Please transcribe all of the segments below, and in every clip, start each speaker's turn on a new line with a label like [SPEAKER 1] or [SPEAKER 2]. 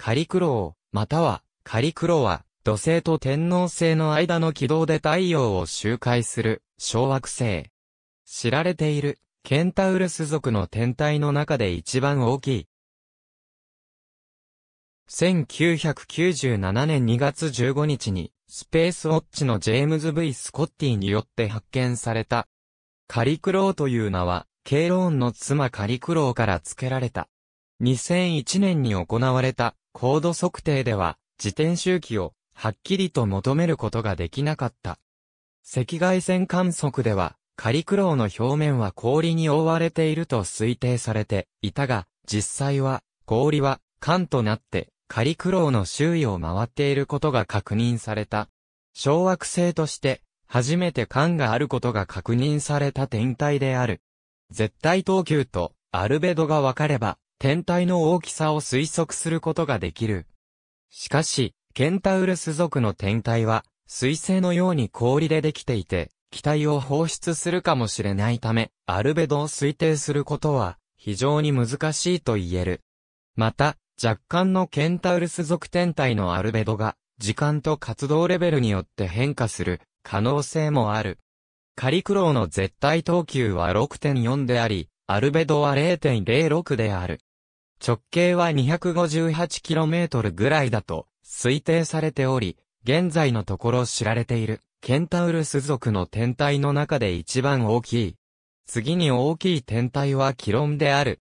[SPEAKER 1] カリクロウ、または、カリクロは、土星と天王星の間の軌道で太陽を周回する、小惑星。知られている、ケンタウルス族の天体の中で一番大きい。1997年2月15日に、スペースウォッチのジェームズ・ V・ スコッティによって発見された。カリクロウという名は、ケイローンの妻カリクロウから付けられた。2001年に行われた高度測定では自転周期をはっきりと求めることができなかった。赤外線観測ではカリクロウの表面は氷に覆われていると推定されていたが、実際は氷は缶となってカリクロウの周囲を回っていることが確認された。小惑星として初めて缶があることが確認された天体である。絶対等級とアルベドが分かれば天体の大きさを推測することができる。しかし、ケンタウルス属の天体は、水星のように氷でできていて、気体を放出するかもしれないため、アルベドを推定することは、非常に難しいと言える。また、若干のケンタウルス属天体のアルベドが、時間と活動レベルによって変化する、可能性もある。カリクローの絶対等級は6.4であり、アルベドは0.06である。直径は 258km ぐらいだと推定されており、現在のところ知られているケンタウルス属の天体の中で一番大きい。次に大きい天体はキロンである。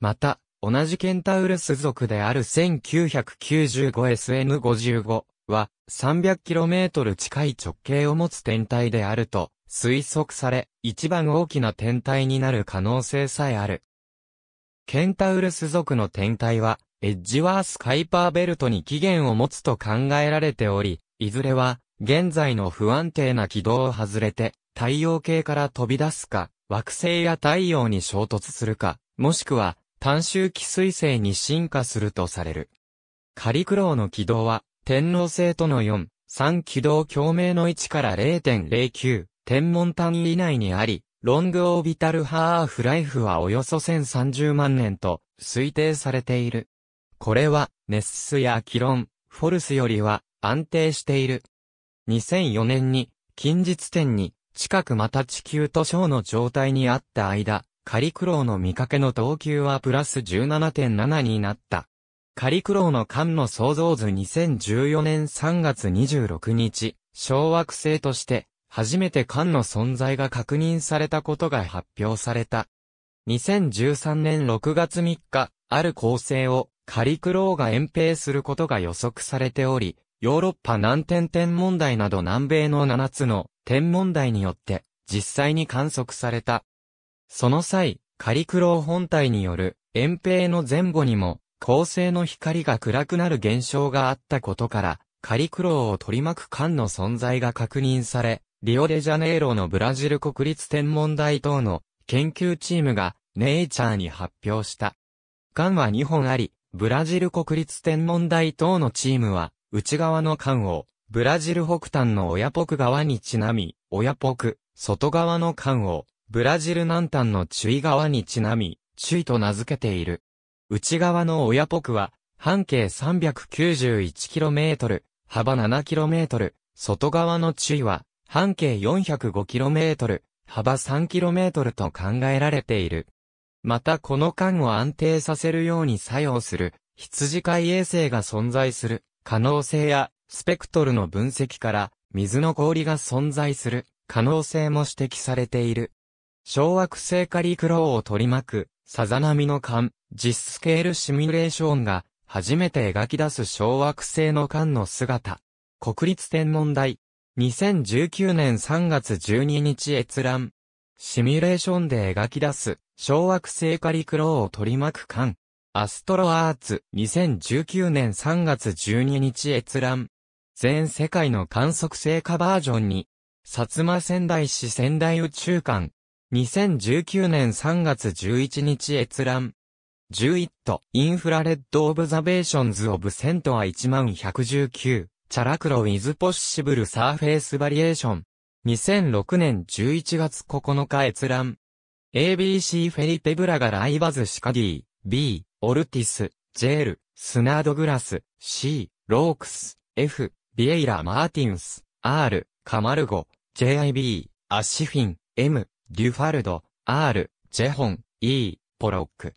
[SPEAKER 1] また、同じケンタウルス属である 1995SN55 は 300km 近い直径を持つ天体であると推測され、一番大きな天体になる可能性さえある。ケンタウルス族の天体は、エッジワース・カイパーベルトに起源を持つと考えられており、いずれは、現在の不安定な軌道を外れて、太陽系から飛び出すか、惑星や太陽に衝突するか、もしくは、単周期彗星に進化するとされる。カリクロウの軌道は、天王星との4、3軌道共鳴の1から0.09、天文単位以内にあり、ロングオービタルハーフライフはおよそ1030万年と推定されている。これはネッスやキロン、フォルスよりは安定している。2004年に近日点に近くまた地球と小の状態にあった間、カリクロウの見かけの等級はプラス17.7になった。カリクロウの間の創造図2014年3月26日、小惑星として初めて艦の存在が確認されたことが発表された。2013年6月3日、ある構成をカリクローが遠兵することが予測されており、ヨーロッパ南天天問題など南米の7つの天問題によって実際に観測された。その際、カリクロー本体による遠兵の前後にも、恒星の光が暗くなる現象があったことから、カリクローを取り巻く艦の存在が確認され、リオデジャネイロのブラジル国立天文台等の研究チームがネイチャーに発表した。缶は2本あり、ブラジル国立天文台等のチームは内側の缶をブラジル北端の親ポク側にちなみ、親ポク、外側の缶をブラジル南端の注意側にちなみ、注意と名付けている。内側の親ポクは半径 391km、幅 7km、外側の注意は半径 405km、幅 3km と考えられている。またこの間を安定させるように作用する羊飼い衛星が存在する可能性やスペクトルの分析から水の氷が存在する可能性も指摘されている。小惑星カリクロウを取り巻くさざ波の間、実スケールシミュレーションが初めて描き出す小惑星の間の姿。国立天文台、2019年3月12日閲覧。シミュレーションで描き出す、小惑星カリクロを取り巻く間。アストロアーツ2019年3月12日閲覧。全世界の観測成果バージョンに、薩摩仙台市仙台宇宙館。2019年3月11日閲覧。11とインフラレッドオブザベーションズオブセントは1 1 1 9チャラクロウィズポッシブルサーフェイスバリエーション。2006年11月9日閲覧。ABC フェリペブラガライバズシカディ、B、オルティス、ジェール、スナードグラス、C、ロークス、F、ビエイラ・マーティンス、R、カマルゴ、JIB、アシフィン、M、デュファルド、R、ジェホン、E、ポロック。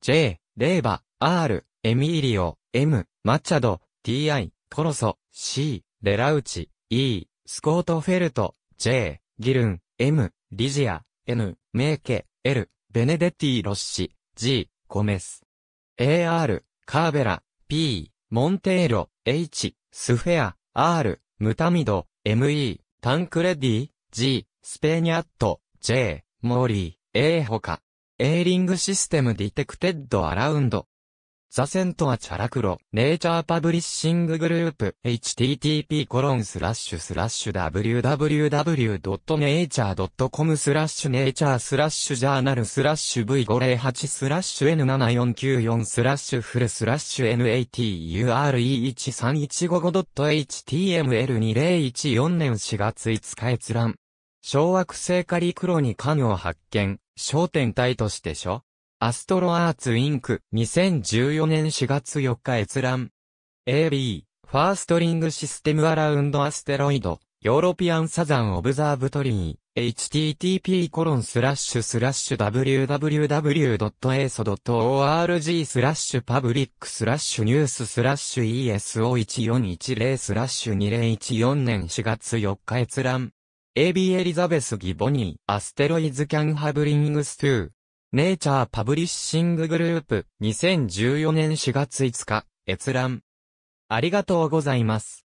[SPEAKER 1] J、レーバ、R、エミーリオ、M、マチャド、TI、コロソ、C、レラウチ、E、スコートフェルト、J、ギルン、M、リジア、N、メーケ、L、ベネデッティ・ロッシ、G、コメス。AR、カーベラ、P、モンテーロ、H、スフェア、R、ムタミド、ME、タンクレディ、G、スペニャット、J、モーリー、A ほか。エーリングシステムディテクテッドアラウンド、ザセントはチャラクロ、ネイチャーパブリッシンググループ、http コロンスラッシュスラッシュ www.nature.com スラッシュネイチャースラッシュジャーナルスラッシュ V508 スラッシュ N7494 スラッシュフルスラッシュ NATURE13155.html2014 年4月5日閲覧。小惑星カリクロに関を発見、焦点体として書。アストロアーツインク、2014年4月4日閲覧。AB、ファーストリングシステムアラウンドアステロイド、ヨーロピアンサザンオブザーブトリー、http コロンスラッシュスラッシュ www.aso.org スラッシュパブリックスラッシュニューススラッシュ ESO1410 スラッシュ2014年4月4日閲覧。AB エリザベス・ギボニー、アステロイズ・キャン・ハブリングス・トゥー。ネイチャーパブリッシンググループ2014年4月5日閲覧ありがとうございます。